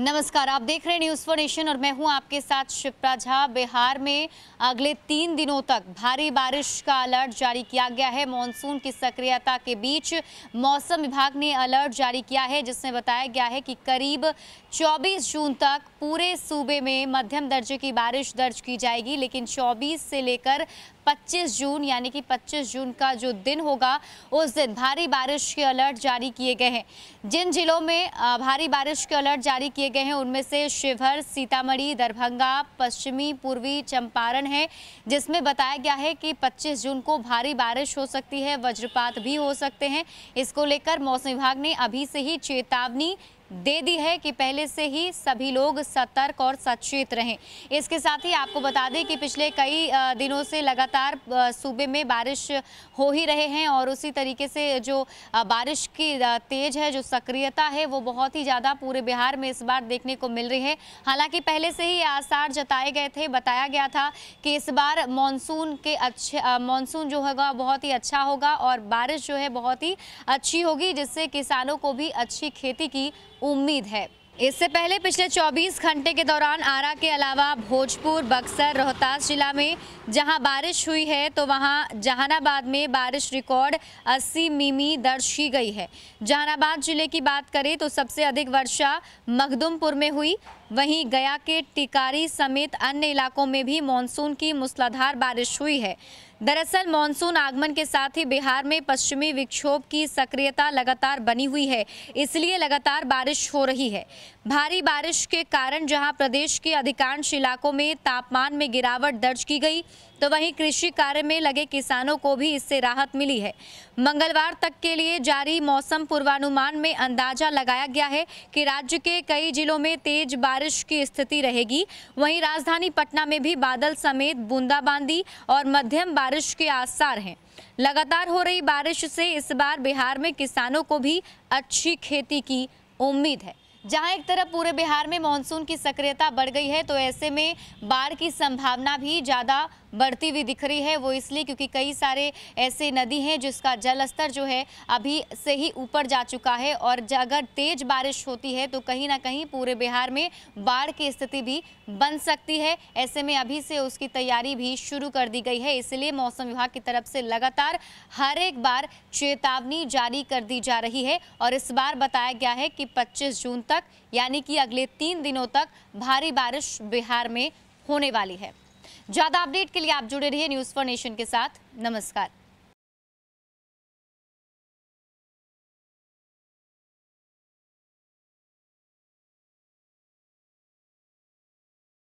नमस्कार आप देख रहे हैं न्यूज फॉर नेशन और मैं हूं आपके साथ शिप्रा झा बिहार में अगले तीन दिनों तक भारी बारिश का अलर्ट जारी किया गया है मॉनसून की सक्रियता के बीच मौसम विभाग ने अलर्ट जारी किया है जिसमें बताया गया है कि करीब 24 जून तक पूरे सूबे में मध्यम दर्जे की बारिश दर्ज की जाएगी लेकिन चौबीस से लेकर 25 जून यानी कि 25 जून का जो दिन होगा उस दिन भारी बारिश के अलर्ट जारी किए गए हैं जिन जिलों में भारी बारिश के अलर्ट जारी किए गए हैं उनमें से शिवहर सीतामढ़ी दरभंगा पश्चिमी पूर्वी चंपारण है जिसमें बताया गया है कि पच्चीस जून को भारी बारिश हो सकती है वज्रपात भी हो सकते हैं इसको लेकर मौसम विभाग ने अभी से ही चेतावनी दे दी है कि पहले से ही सभी लोग सतर्क और सचेत रहें इसके साथ ही आपको बता दें कि पिछले कई दिनों से लगातार सूबे में बारिश हो ही रहे हैं और उसी तरीके से जो बारिश की तेज है जो सक्रियता है वो बहुत ही ज़्यादा पूरे बिहार में इस बार देखने को मिल रही है हालांकि पहले से ही आसार जताए गए थे बताया गया था कि इस बार मानसून के अच्छे मानसून जो होगा बहुत ही अच्छा होगा और बारिश जो है बहुत ही अच्छी होगी जिससे किसानों को भी अच्छी खेती की उम्मीद है इससे पहले पिछले 24 घंटे के दौरान आरा के अलावा भोजपुर बक्सर रोहतास जिला में जहां बारिश हुई है तो वहां जहानाबाद में बारिश रिकॉर्ड 80 मिमी दर्ज की गई है जहानाबाद जिले की बात करें तो सबसे अधिक वर्षा मखदुमपुर में हुई वहीं गया के टिकारी समेत अन्य इलाकों में भी मानसून की मूसलाधार बारिश हुई है दरअसल मानसून आगमन के साथ ही बिहार में पश्चिमी विक्षोभ की सक्रियता लगातार बनी हुई है इसलिए लगातार बारिश हो रही है भारी बारिश के कारण जहां प्रदेश के अधिकांश इलाकों में तापमान में गिरावट दर्ज की गई तो वहीं कृषि कार्य में लगे किसानों को भी इससे राहत मिली है मंगलवार तक के लिए जारी मौसम पूर्वानुमान में अंदाजा लगाया गया है कि राज्य के कई जिलों में तेज बारिश की स्थिति रहेगी वहीं राजधानी पटना में भी बादल समेत बूंदाबांदी और मध्यम बारिश बारिश के आसार हैं लगातार हो रही बारिश से इस बार बिहार में किसानों को भी अच्छी खेती की उम्मीद है जहां एक तरफ पूरे बिहार में मानसून की सक्रियता बढ़ गई है तो ऐसे में बाढ़ की संभावना भी ज़्यादा बढ़ती हुई दिख रही है वो इसलिए क्योंकि कई सारे ऐसे नदी हैं जिसका जल स्तर जो है अभी से ही ऊपर जा चुका है और अगर तेज बारिश होती है तो कहीं ना कहीं पूरे बिहार में बाढ़ की स्थिति भी बन सकती है ऐसे में अभी से उसकी तैयारी भी शुरू कर दी गई है इसलिए मौसम विभाग की तरफ से लगातार हर एक बार चेतावनी जारी कर दी जा रही है और इस बार बताया गया है कि पच्चीस जून तक यानी कि अगले तीन दिनों तक भारी बारिश बिहार में होने वाली है ज्यादा अपडेट के लिए आप जुड़े रहिए न्यूज फॉर नेशन के साथ नमस्कार